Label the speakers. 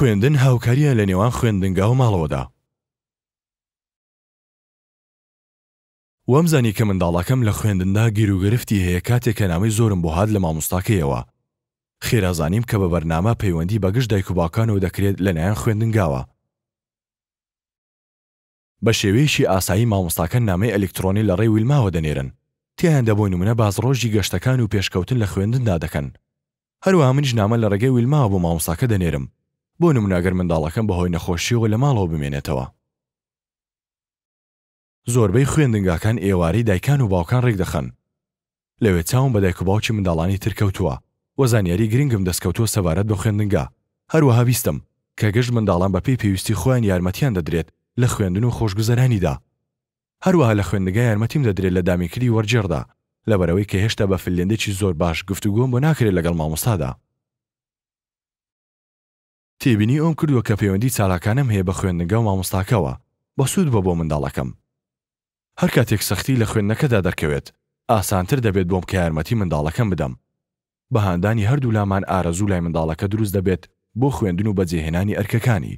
Speaker 1: خوێندن هاوکاریە لە نێوان خوێندنگا و ماڵەوەدا. وەمزانی کە منداڵەکەم لە خوێندندا گیر و گرفتی هەیە کاتێکە نامی زۆرم بۆ هاات لە مامۆستاکەیەوە. خێرازانیم کە بە بەرنامە پەیوەندی بەگشت دایک و باکانەوە دەکرێت لەلایەن خوێندنگاوە. بە شێوەیەشی ئاسایی مامۆستاکە نامەی ئەلکترۆنی لە ڕێی ویلماوە دەنێرن تیان دەبۆ نمونە بازڕۆژی گەشتەکان و پێشکەوتن لە خوێندندا دەکەن هەروە منیش نامە لە ڕێگەی ویلماوە بۆ مامۆساکە دەنێرم بۆ نموناگەر منداڵەکەم بەهۆی نەخۆشیەوە لە ماڵەوە بمێنێتەوە. زۆربەی خوێندنگاکان ئێواری دایکان و باوکان ڕێکدەخەن. لەوێ چاوم بە دایک و باوکی منداڵانی ترکەوتووە وە زانیاری گرنگم دەستکەوتووە سەبارەت بە خوێندنگا هەروەها بیستم کە گەشت منداڵان بە پێی پێویستی خۆیان یارمەتیان دەدرێت لە خوێندن و خۆشگوزەرانیدا. هەروەها لە خوێندنگە یارمەتیم دەدرێت لە دامیکردی وەرجێردا لەبەرەوەی کە هێشتا بە فلێندێکی زۆر باش گفتوگۆم بۆ ناکرێت لەگەڵ مامۆستادا. تێبینی ئەوم کردووە کە پەیوەندی چالاکانم هەیە بە خوێندنگە و مامۆستاکەوە بە سوود بە بۆ منداڵەکەم هەر کاتێک سەختی لە خوێندنەکەدا دەرکەوێت ئاسانتر دەبێت بۆم کە یارمەتی منداڵەکەم بدەم بەهاندانی هەردوو لامان ئارەزوو لای منداڵەکە دروست دەبێت بۆ خوێندن و بەجێهێنانی ئەرکەکانی